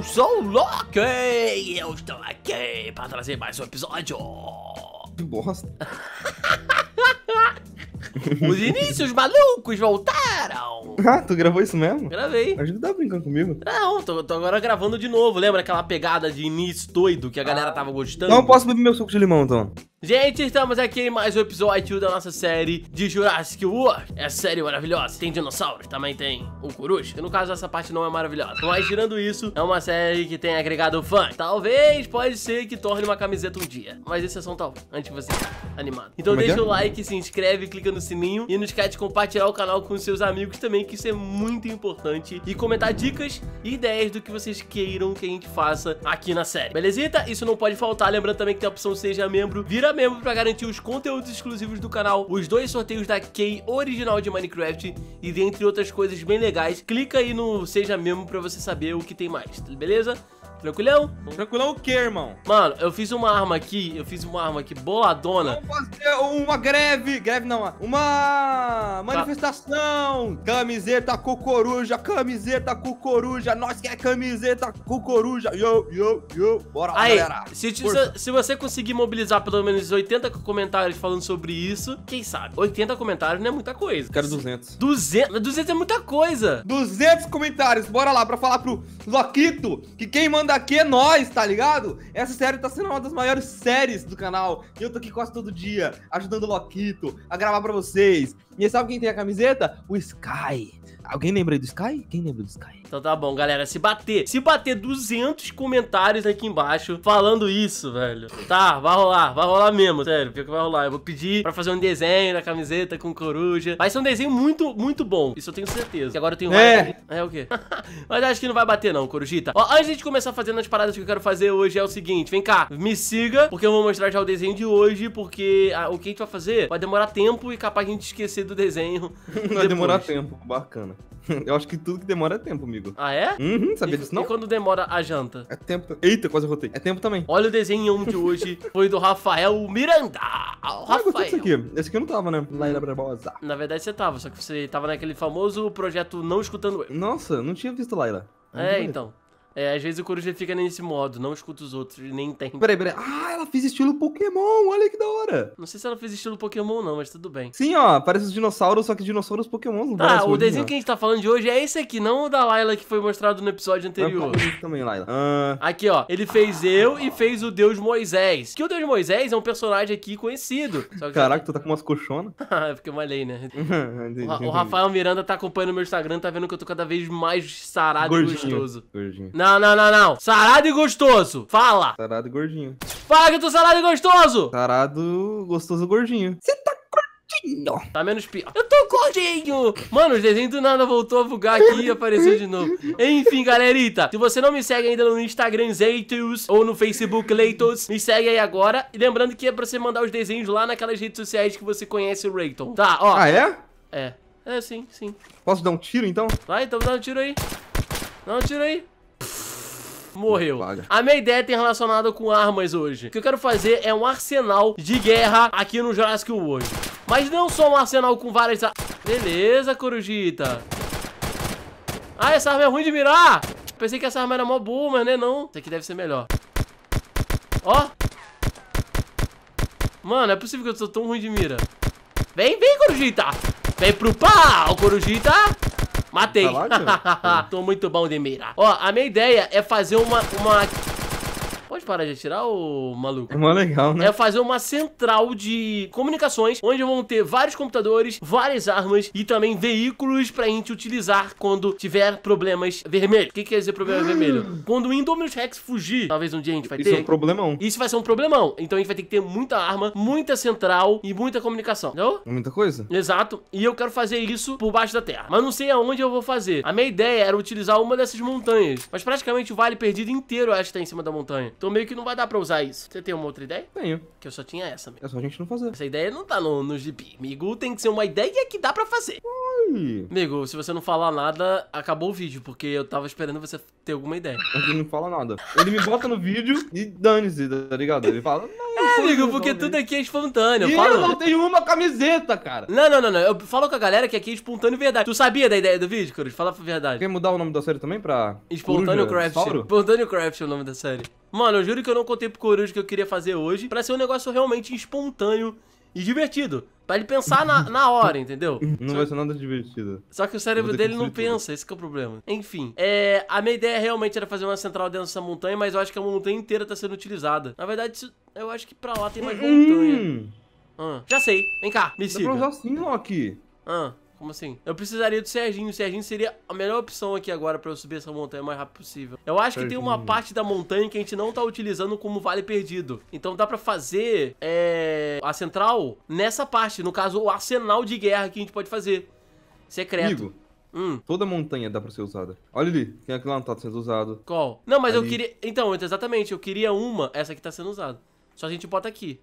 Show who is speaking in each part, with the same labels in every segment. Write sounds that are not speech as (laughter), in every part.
Speaker 1: eu sou o Loki e eu estou aqui para trazer mais um episódio. Que bosta. (laughs) Os inícios malucos voltaram.
Speaker 2: Ah, tu gravou isso mesmo? Gravei. A gente não tá brincando comigo.
Speaker 1: Não, tô, tô, agora gravando de novo. Lembra aquela pegada de início doido que a galera tava gostando? Não
Speaker 2: posso beber meu suco de limão, então.
Speaker 1: Gente, estamos aqui em mais um episódio da nossa série de Jurassic World. É série maravilhosa. Tem dinossauros, também tem o Coruja, E no caso essa parte não é maravilhosa. Mas tirando isso, é uma série que tem agregado fã. Talvez, pode ser que torne uma camiseta um dia. Mas esse é só um tal, antes de você animado. Então Como é deixa é? o like, se inscreve, clica no sininho e não esquece de compartilhar o canal com seus amigos amigos também, que isso é muito importante. E comentar dicas e ideias do que vocês queiram que a gente faça aqui na série. Belezita? Isso não pode faltar. Lembrando também que tem a opção Seja Membro. Vira membro para garantir os conteúdos exclusivos do canal, os dois sorteios da Key original de Minecraft e dentre outras coisas bem legais. Clica aí no Seja Membro para você saber o que tem mais, beleza? Tranquilão? Tranquilão o quê, irmão? Mano, eu fiz uma arma aqui, eu fiz uma arma aqui boladona. Vamos fazer uma greve, greve
Speaker 2: não, uma manifestação. Tá. Camiseta com coruja, camiseta com coruja, nós quer é camiseta com coruja. Yo, yo, yo, bora Aí, galera. Se, te, se,
Speaker 1: se, você conseguir mobilizar pelo menos 80 comentários falando sobre isso, quem sabe? 80 comentários não é muita coisa. Quero 200. 200, 200 é muita coisa. 200 comentários,
Speaker 2: bora lá pra falar pro Loquito que quem manda daqui é nós, tá ligado? Essa série tá sendo uma das maiores séries do canal. E eu tô aqui quase todo dia, ajudando o Loquito a gravar pra vocês. E sabe quem tem a camiseta? O Sky. Alguém lembra aí do Sky? Quem lembra do Sky?
Speaker 1: Então tá bom, galera. Se bater, se bater 200 comentários aqui embaixo falando isso, velho. Tá, vai rolar, vai rolar mesmo, sério. Pior que vai rolar. Eu vou pedir pra fazer um desenho na camiseta com coruja. Vai ser um desenho muito, muito bom. Isso eu tenho certeza. E agora eu tenho é. mais. É o quê? (laughs) Mas acho que não vai bater, não, corujita. Ó, antes de começar fazendo as paradas que eu quero fazer hoje é o seguinte: vem cá, me siga, porque eu vou mostrar já o desenho de hoje, porque ah, o que a gente vai fazer vai demorar tempo e capaz a gente esquecer do desenho. vai demorar tempo,
Speaker 2: bacana. (laughs) Eu acho que tudo que demora é tempo, amigo. Ah, é? Uhum, sabia e, disso não? E quando demora a janta? É tempo. Eita, quase rotei. É tempo também. Olha o
Speaker 1: desenho de hoje. (laughs) Foi do Rafael Miranda. O ah, Rafael.
Speaker 2: Ah, gostei aqui. Esse aqui eu não tava, né? Lá em
Speaker 1: Na verdade, você tava. Só que você tava naquele famoso projeto Não Escutando Eu. Nossa, não
Speaker 2: tinha visto Laila. É, então.
Speaker 1: É, às vezes o Coruja fica nesse modo, não escuta os outros, nem tem. Peraí, peraí. Ah, ela fez estilo Pokémon, olha que da hora. Não sei se ela fez estilo Pokémon não, mas tudo bem.
Speaker 2: Sim, ó, parece os dinossauros, só que dinossauros Pokémon. Tá, o desenho que
Speaker 1: a gente tá falando de hoje é esse aqui, não o da Layla que foi mostrado no episódio anterior. Eu também, Layla. Uh... Ah. Aqui, ó, ele fez eu e fez o Deus Moisés. Que o Deus Moisés é um personagem aqui conhecido. Caraca,
Speaker 2: tu tá com umas colchonas.
Speaker 1: (laughs) ah, é porque eu malhei, né? (laughs) o, o, Rafael Miranda tá acompanhando meu Instagram, tá vendo que eu tô cada vez mais sarado Gordinho. e gostoso. Gordinho. Não, não, não, não. Sarado e gostoso. Fala. Sarado e gordinho. Fala que eu tô sarado e gostoso. Sarado, gostoso, gordinho. Você tá gordinho. Tá menos pior. Eu tô gordinho. Mano, os desenhos do nada voltou a bugar aqui e apareceu de novo. Enfim, galerita. Se você não me segue ainda no Instagram Zeitos ou no Facebook Leitos, me segue aí agora. E lembrando que é pra você mandar os desenhos lá naquelas redes sociais que você conhece o Rayton. Tá, ó. Ah, é? É. É, sim, sim.
Speaker 2: Posso dar um tiro, então?
Speaker 1: Vai, então dá um tiro aí. Dá um tiro aí morreu. Paga. A minha ideia é tem relacionado com armas hoje. O que eu quero fazer é um arsenal de guerra aqui no Jurassic World. Mas não só um arsenal com várias... Beleza, corujita. Ah, essa arma é ruim de mirar. Pensei que essa arma era mó boa, mas é não. Isso aqui deve ser melhor. Ó. Mano, é possível que eu sou tão ruim de mira. Vem, vem, corujita. Vem pro pau, corujita. Matei. Tá (laughs) Tô muito bom de mira. Ó, a minha ideia é fazer uma, uma paradas de atirar, ô maluco? É mó legal, né? É fazer uma central de comunicações, onde vão ter vários computadores, várias armas e também veículos pra gente utilizar quando tiver problemas vermelhos. O que quer dizer problema vermelho? Ah. Quando o Indominus Rex fugir, talvez um dia a gente vai ter. Isso é um problemão. Isso vai ser um problemão. Então a gente vai ter que ter muita arma, muita central e muita comunicação, entendeu? É muita coisa. Exato. E eu quero fazer isso por baixo da terra. Mas não sei aonde eu vou fazer. A minha ideia era utilizar uma dessas montanhas. Mas praticamente o vale perdido inteiro, eu acho, tá em cima da montanha. Então meio meio que não vai dar pra usar isso. Você tem uma outra ideia? Tenho. Que eu só tinha essa mesmo. É só a gente não fazer. Essa ideia não tá no, no GP. Migu, tem que ser uma ideia que dá pra fazer. Ai. Migu, se você não falar nada, acabou o vídeo, porque eu tava esperando você ter alguma ideia. Ele não fala nada. Ele me bota no vídeo e dane-se, tá ligado? Ele fala, não amigo, porque tudo aqui é espontâneo. E eu, eu não tenho uma camiseta, cara. Não, não, não, não. Eu falo com a galera que aqui é espontâneo e verdade. Tu sabia da ideia do vídeo, Cruz? Fala a verdade. Quer mudar o nome da série também pra... Espontâneo Craft. Espontâneo Craft é o nome da série. Mano, eu juro que eu não contei pro Coruja que eu queria fazer hoje pra ser um negócio realmente espontâneo e divertido. Pra ele pensar na, na hora, (laughs) entendeu? Não vai ser
Speaker 2: nada divertido. Só que o cérebro dele não pensa, esse é o problema. Enfim,
Speaker 1: é, a minha ideia realmente era fazer uma central dentro dessa montanha, mas eu acho que a montanha inteira tá sendo utilizada. Na verdade, eu acho que pra lá tem mais hum. montanha. Hum. Ah, já sei, vem cá, me Dá siga. Dá pra usar
Speaker 2: sim, Loki.
Speaker 1: Ah. Como assim? Eu precisaria do Serginho. O Serginho seria a melhor opção aqui agora pra eu subir essa montanha o mais rápido possível. Eu acho que Serginho. tem uma parte da montanha que a gente não tá utilizando como vale perdido. Então dá pra fazer é, a central nessa parte. No caso, o arsenal de guerra que a gente pode fazer. Secreto. Amigo,
Speaker 2: Hum. Toda montanha dá pra ser usada. Olha ali, tem lá não tá sendo usado.
Speaker 1: Qual? Não, mas ali. eu queria... Então, então, exatamente, eu queria uma, essa que tá sendo usada. Só a gente bota aqui.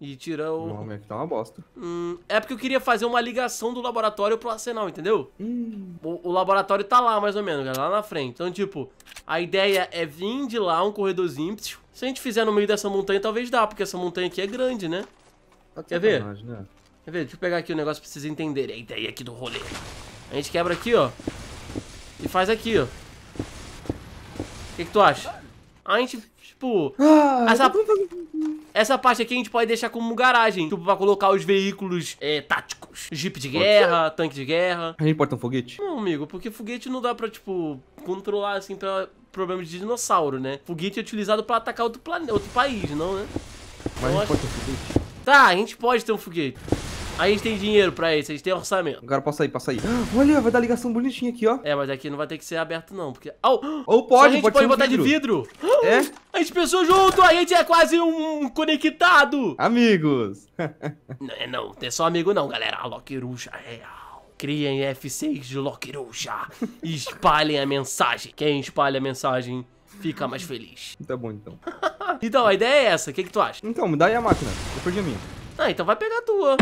Speaker 1: E tira o. Normalmente tá uma bosta. Hum, é porque eu queria fazer uma ligação do laboratório pro arsenal, entendeu? Hum. O, o, laboratório tá lá, mais ou menos, lá na frente. Então, tipo, a ideia é vir de lá um corredorzinho. Se a gente fizer no meio dessa montanha, talvez dá, porque essa montanha aqui é grande, né? Tá Quer ver? Né? Quer ver? Deixa eu pegar aqui o um negócio pra vocês entenderem a ideia aqui do rolê. A gente quebra aqui, ó. E faz aqui, ó. O que, que tu acha? A gente, tipo... Ah, essa, essa parte aqui a gente pode deixar como garagem. Tipo, pra colocar os veículos é, táticos. Jeep de guerra, tanque de guerra.
Speaker 2: A gente pode ter um foguete?
Speaker 1: Não, amigo, porque foguete não dá pra, tipo, controlar, assim, pra problemas de dinossauro, né? Foguete é utilizado pra atacar outro, plane... outro país, não, né? Mas então, a gente acho... pode ter um foguete? Tá, a gente pode ter um foguete. A gente tem dinheiro pra isso, a gente tem orçamento. Agora posso sair, posso sair. (gasps) Olha, vai dar ligação bonitinha aqui, ó. É, mas aqui não vai ter que ser aberto não, porque... Oh, Ou pode, a gente pode, pode botar vidro. de vidro. É? (gasps) A gente pensou junto, a gente é quase um conectado. Amigos. (laughs) não, é não, tem é só amigo não, galera. A Loquiruja é Criem F6 de Loquiruja e (laughs) espalhem a mensagem. Quem espalha a mensagem fica mais feliz. (laughs) Tá bom, então. então, a ideia é essa. O que, que tu acha? Então, me dá aí a máquina. Depois de mim. Ah, então vai pegar a tua.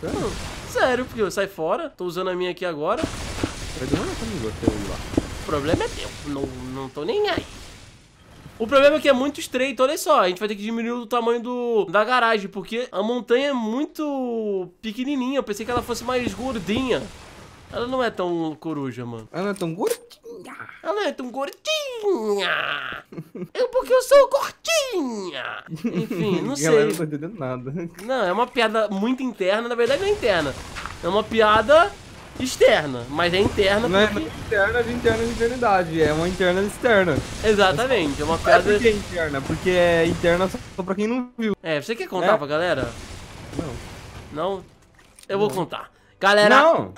Speaker 1: Sério? Sério, porque eu sai fora. Tô usando a minha aqui agora. Vai comigo até tá? eu ir lá. O problema é teu. Não, não tô nem aí. O problema é que é muito estreito, olha só, a gente vai ter que diminuir o tamanho do, da garagem, porque a montanha é muito pequenininha, eu pensei que ela fosse mais gordinha. Ela não é tão coruja, mano. Ela não é tão gorda? Ela é tão gordinha! É porque eu sou gordinha! Enfim, não (laughs) sei. Galera, não tô tá
Speaker 2: entendendo nada.
Speaker 1: Não, é uma piada muito interna, na verdade não é interna. É uma piada externa, mas é interna não é porque... Não é interna de
Speaker 2: interna de ingenuidade, é uma interna de externa. Exatamente, é uma é piada... É porque é interna, porque é interna só pra quem não viu.
Speaker 1: É, você quer contar é. pra galera? Não. Não? Eu não. vou contar. Galera. Não!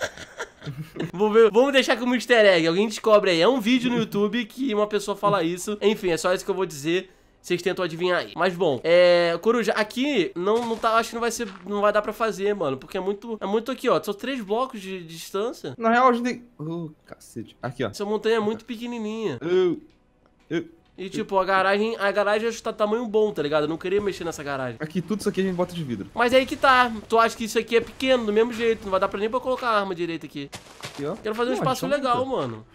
Speaker 1: (laughs) Ver, vamos deixar como easter egg. Alguém descobre aí. É um vídeo no YouTube que uma pessoa fala isso. Enfim, é só isso que eu vou dizer. Vocês tentam adivinhar aí. Mas bom, é. Coruja, aqui não, não tá. Acho que não vai ser. Não vai dar pra fazer, mano. Porque é muito. É muito aqui, ó. São três blocos de, de distância. Na
Speaker 2: real, a gente tem. Uh, cacete. Aqui, ó.
Speaker 1: Essa montanha é muito pequenininha. Uh, uh. E tipo, a garagem, a garagem acho que tá tamanho bom, tá ligado? Eu não queria mexer nessa garagem. Aqui,
Speaker 2: tudo isso aqui a gente bota de vidro.
Speaker 1: Mas aí que tá. Tu acha que isso aqui é pequeno, do mesmo jeito. Não vai dar pra nem pra colocar a arma direito aqui. aqui ó. Quero fazer um espaço é legal, aumenta.
Speaker 2: mano.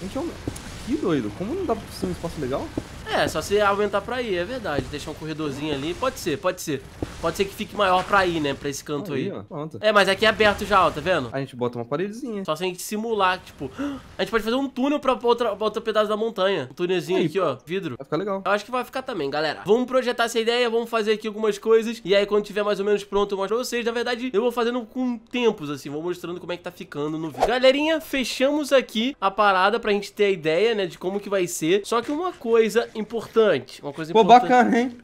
Speaker 2: A gente aumenta. É que doido. Como não dá pra ser um espaço legal?
Speaker 1: É, só se aumentar pra ir, é verdade. Deixar um corredorzinho ali. Pode ser, pode ser. Pode ser que fique maior pra ir, né? Pra esse canto aí. aí. é, mas aqui é aberto já, ó, tá vendo? A gente bota uma paredezinha. Só se a gente simular, tipo... (gasps) A gente pode fazer um túnel pra, outra, pra outro pedaço da montanha. Um túnelzinho aí, aqui, ó. Vidro. Vai ficar legal. Eu acho que vai ficar também, galera. Vamos projetar essa ideia, vamos fazer aqui algumas coisas. E aí, quando tiver mais ou menos pronto, eu mostro pra vocês. Na verdade, eu vou fazendo com tempos, assim. Vou mostrando como é que tá ficando no vídeo. Galerinha, fechamos aqui a parada pra gente ter a ideia, né? De como que vai ser. Só que uma coisa importante. Uma coisa Pô, importante. Ficou bacana, hein?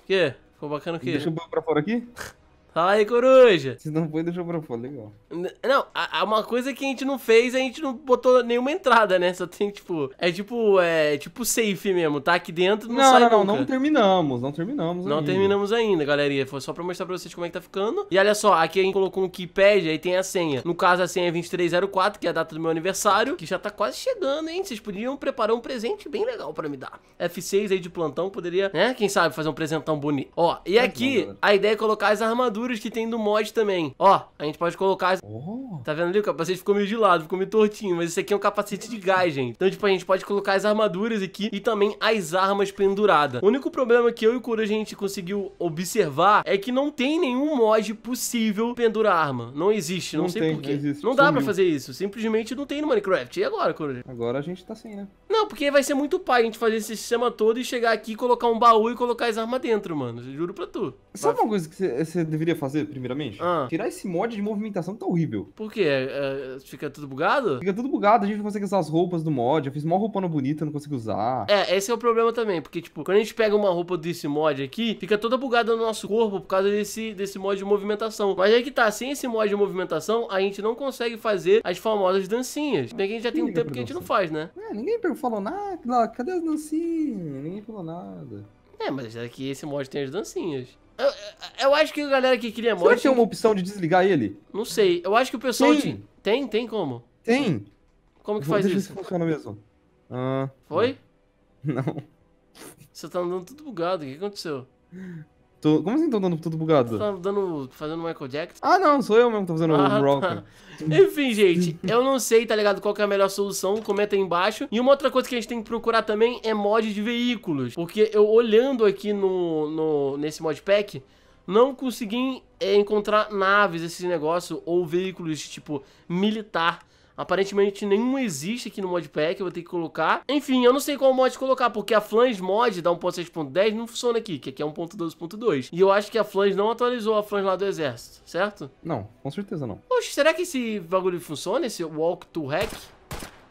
Speaker 1: O quê? Ficou bacana o quê? Deixa o banco pra fora aqui? Fala aí, coruja.
Speaker 2: Se não foi, deixou pra fora, legal.
Speaker 1: Não, a, a, uma coisa que a gente não fez, a gente não botou nenhuma entrada, né? Só tem, tipo, é tipo, é tipo safe mesmo, tá aqui dentro, não, não sai Não, não, não
Speaker 2: terminamos, não terminamos Não ainda.
Speaker 1: terminamos ainda, galerinha. Foi só pra mostrar pra vocês como é que tá ficando. E olha só, aqui a gente colocou um keypad, aí tem a senha. No caso, a senha é 2304, que é a data do meu aniversário, que já tá quase chegando, hein? Vocês podiam preparar um presente bem legal pra me dar. F6 aí de plantão poderia, né? Quem sabe fazer um presentão bonito. Ó, e tá aqui, a ideia é colocar as armaduras que tem do mod também. Ó, a gente pode colocar... Oh. Tá vendo ali? O capacete ficou meio de lado, ficou meio tortinho, mas esse aqui é um capacete de gás, gente. Então, tipo, a gente pode colocar as armaduras aqui e também as armas penduradas. O único problema que eu e o Kuro a gente conseguiu observar é que não tem nenhum mod possível pendurar arma. Não existe, não, não sei porquê. Não, não dá pra fazer isso. Simplesmente não tem no Minecraft. E agora, Kuro? Agora a gente tá sem, né? Não, porque vai ser muito pai a gente fazer esse sistema todo e chegar aqui, colocar um baú e colocar as armas dentro, mano. Juro pra tu.
Speaker 2: Sabe vai... uma coisa que você deveria fazer, primeiramente? Ah. Tirar esse mod de movimentação tá horrível.
Speaker 1: Por quê? É, é, fica tudo bugado? Fica tudo bugado, a gente não
Speaker 2: consegue usar as roupas do mod. Eu fiz uma roupona bonita, não consigo usar.
Speaker 1: É, esse é o problema também, porque, tipo, quando a gente pega uma roupa desse mod aqui, fica toda bugada no nosso corpo por causa desse, desse mod de movimentação. Mas é que tá, sem esse mod de movimentação, a gente não consegue fazer as famosas dancinhas. Bem que a gente já tem um tempo que a gente não faz, né?
Speaker 2: É, ninguém pergunta falou nada, cadê as dancinhas? Ninguém falou nada.
Speaker 1: É, mas é que esse mod tem as dancinhas. Eu, eu acho que a galera que queria mod. Será que tem uma opção de desligar ele? Não sei. Eu acho que o pessoal. Tem, de... tem, tem como? Tem. Como que faz deixa isso?
Speaker 2: Deixa funciona mesmo. Ah,
Speaker 1: Foi? (laughs) Não. Você tá andando tudo bugado, o que aconteceu?
Speaker 2: Como assim tô dando tudo bugado? Tá
Speaker 1: dando, fazendo Michael Jackson? Ah, não, sou eu mesmo que
Speaker 2: tô fazendo ah, o rock. Tá.
Speaker 1: (laughs) Enfim, gente, eu não sei, tá ligado, qual é a melhor solução, comenta aí embaixo. E uma outra coisa que a gente tem que procurar também é mod de veículos, porque eu olhando aqui no, no nesse modpack, não consegui eh, encontrar naves, esse negócio, ou veículos, tipo, militar. Aparentemente nenhum existe aqui no modpack, eu vou ter que colocar. Enfim, eu não sei qual mod colocar, porque a flange mod da 1.6.10 não funciona aqui, que aqui é 1.12.2. E eu acho que a flange não atualizou a flange lá do exército, certo?
Speaker 2: Não, com certeza não.
Speaker 1: Poxa, será que esse bagulho funciona, esse walk to hack?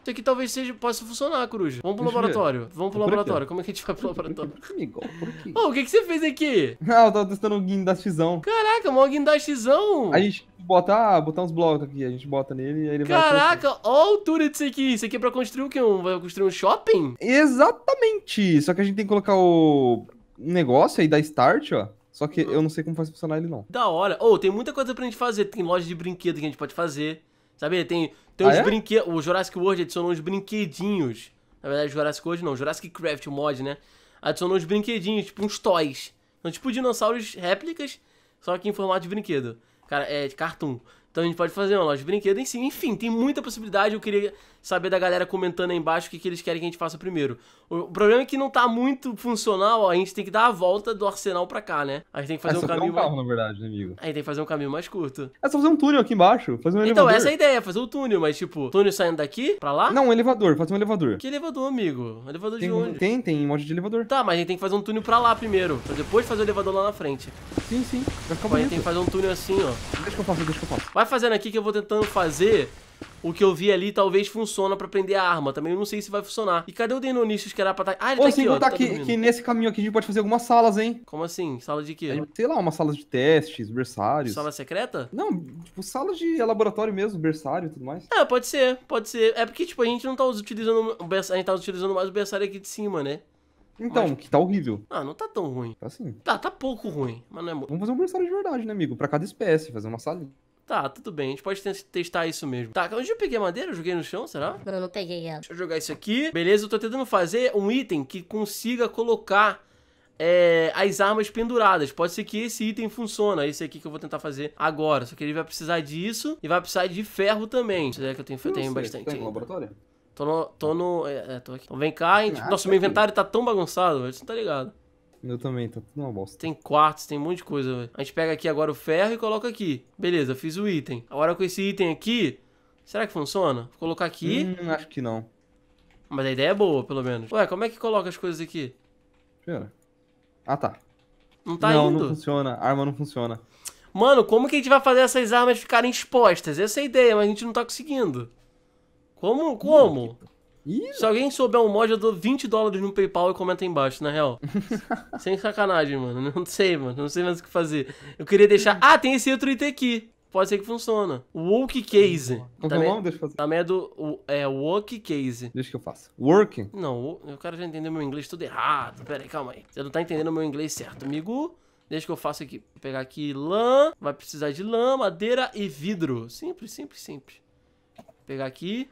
Speaker 1: Isso aqui talvez seja, possa funcionar, Coruja. Vamos pro Deixa laboratório. Vamos pro laboratório. Como é que a gente vai pro laboratório? Amigo, por aqui. Ô, o que, que você fez aqui? (laughs) Ah, eu tava testando o guindastezão. Caraca, mó guindastezão!
Speaker 2: A gente bota, ah, botar uns blocos aqui, a gente bota nele e ele Caraca, vai...
Speaker 1: Caraca, olha a altura disso aqui. Isso aqui é pra construir o quê? Um, vai construir um shopping? Exatamente.
Speaker 2: Só que a gente tem que colocar o negócio aí, da start, ó. Só que uhum. eu não sei como faz funcionar ele, não.
Speaker 1: Da hora. Ô, oh, tem muita coisa pra gente fazer. Tem loja de brinquedo que a gente pode fazer. Sabe? Tem, tem ah, uns é? brinquedos. O Jurassic World adicionou uns brinquedinhos. Na verdade, Jurassic World não, Jurassic Craft, mod, né? Adicionou uns brinquedinhos, tipo uns toys. São tipo dinossauros réplicas, só que em formato de brinquedo. Cara, é de cartoon. Então a gente pode fazer uma loja de brinquedo em si. Enfim, tem muita possibilidade. Eu queria saber da galera comentando aí embaixo o que, que eles querem que a gente faça primeiro. O problema é que não tá muito funcional, ó, a gente tem que dar a volta do arsenal pra cá, né? A gente tem que fazer é, um caminho. Um carro, mais... na verdade, né, amigo. A gente tem que fazer um caminho mais curto.
Speaker 2: É só fazer um túnel aqui embaixo, fazer um então, elevador. essa é a
Speaker 1: ideia, fazer um túnel, mas tipo, túnel saindo daqui pra lá? Não,
Speaker 2: um elevador, fazer um elevador.
Speaker 1: Que elevador, amigo? Elevador tem, de onde? Tem, tem um monte de elevador. Tá, mas a gente tem que fazer um túnel pra lá primeiro, pra depois fazer o elevador lá na frente. Sim, sim. Vai ficar Pô, bonito. A gente tem que fazer um túnel assim, ó. Deixa que eu faço, deixa que eu faço. Vai fazendo aqui que eu vou tentando fazer o que eu vi ali talvez funciona para prender a arma. Também eu não sei se vai funcionar. E cadê o Denonistas que era pra estar... Tá- ah, ele Ô, tá aqui, ó. Tá, tá aqui, que
Speaker 2: nesse caminho aqui a gente pode
Speaker 1: fazer algumas salas, hein? Como assim? Sala de quê? É, sei lá, uma sala de testes, berçários. Sala secreta? Não,
Speaker 2: tipo, sala de laboratório mesmo, berçário e tudo mais.
Speaker 1: É, pode ser, pode ser. É porque, tipo, a gente não tá utilizando... A gente tá utilizando mais o berçário aqui de cima, né? Então, Mas... que tá horrível. Ah, não tá tão ruim. Tá sim.
Speaker 2: Tá, tá pouco ruim, mas não é muito. Vamos fazer um berçário de verdade, né, amigo? Pra cada espécie, fazer uma
Speaker 1: salinha. Tá, tudo bem. A gente pode testar isso mesmo. Tá, onde eu peguei a madeira? Eu joguei no chão, será? Não, não peguei ela. Deixa eu jogar isso aqui. Beleza, eu tô tentando fazer um item que consiga colocar é, as armas penduradas. Pode ser que esse item funciona, é esse aqui que eu vou tentar fazer agora. Só que ele vai precisar disso e vai precisar de ferro também. Será que eu tenho, eu tenho bastante? Tem no laboratório? Tô no... Tô no é, é tô aqui. Então vem cá, gente... Ah, Nossa, tá meu inventário tá tão bagunçado, velho. Você não tá ligado. Eu também, tá tudo uma bosta. Tem quartos, tem um monte de coisa, velho. A gente pega aqui agora o ferro e coloca aqui. Beleza, fiz o item. Agora com esse item aqui, será que funciona? Vou colocar aqui. Hum, acho que não. Mas a ideia é boa, pelo menos. Ué, como é que coloca as coisas aqui? Pera. Ah, tá. Não tá não, indo. Não, não
Speaker 2: funciona. A arma não funciona.
Speaker 1: Mano, como que a gente vai fazer essas armas ficarem expostas? Essa é a ideia, mas a gente não tá conseguindo. Como? Como? Hum, Ih, Se alguém souber um mod, eu dou 20 dólares no PayPal e comenta aí embaixo, na real. (laughs) Sem sacanagem, mano. Não sei, mano. Não sei mais o que fazer. Eu queria deixar. Ah, tem esse outro item aqui. Pode ser que funciona. Woke Case. Como é também, nome? Deixa eu fazer. Também é do. É Woke Case. Deixa que eu faça. Working? Não, o cara já entendeu meu inglês tudo errado. Pera aí, calma aí. Você não tá entendendo meu inglês certo, amigo? Deixa que eu faço aqui. Vou pegar aqui lã. Vai precisar de lã, madeira e vidro. Simples, simples, simples. Vou pegar aqui.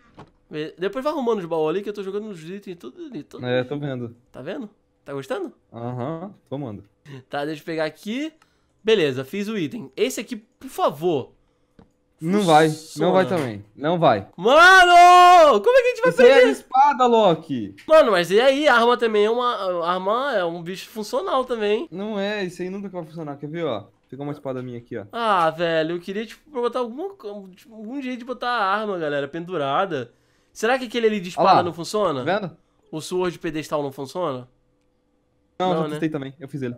Speaker 1: Depois vai arrumando os baús ali que eu tô jogando nos itens tudo ali. Tudo é, tô vendo. Tá vendo? Tá gostando? Aham, uhum, tô amando. Tá, deixa eu pegar aqui. Beleza, fiz o item. Esse aqui, por favor.
Speaker 2: Não vai, não vai também. Não vai.
Speaker 1: Mano! Como é que a gente vai Isso perder? é a
Speaker 2: espada, Loki.
Speaker 1: Mano, mas e aí? arma também é uma... arma é um bicho
Speaker 2: funcional também. Não é, isso aí nunca vai funcionar. Quer ver, ó? pegar uma espada minha aqui, ó.
Speaker 1: Ah, velho, eu queria, tipo, botar alguma, tipo, algum jeito de botar a arma, galera, pendurada. Será que aquele ali de espada não funciona? Tá vendo? O Sword pedestal não funciona? Não, não eu né? testei também. Eu fiz ele.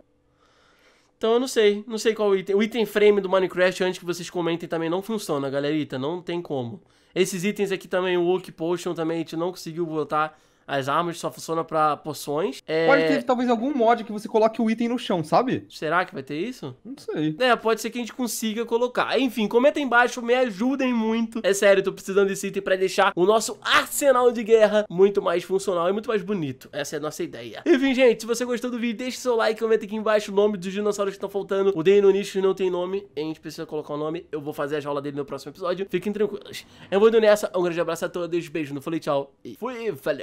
Speaker 1: Então eu não sei, não sei qual item. O item frame do Minecraft, antes que vocês comentem, também não funciona, galerita. Não tem como. Esses itens aqui também, o Oak Potion também a gente não conseguiu botar as armas só funcionam pra poções. É... Pode ter
Speaker 2: talvez algum mod que você coloque o item no chão, sabe?
Speaker 1: Será que vai ter isso? Não sei. É, pode ser que a gente consiga colocar. Enfim, comenta aí embaixo, me ajudem muito. É sério, tô precisando desse item pra deixar o nosso arsenal de guerra muito mais funcional e muito mais bonito. Essa é a nossa ideia. Enfim, gente, se você gostou do vídeo, deixe seu like, comenta aqui embaixo o nome dos dinossauros que estão faltando. O Dino no nicho não tem nome, a gente precisa colocar o nome. Eu vou fazer a jaula dele no próximo episódio. Fiquem tranquilos. Eu vou indo nessa, um grande abraço a todos, beijo no falei, tchau e fui, valeu!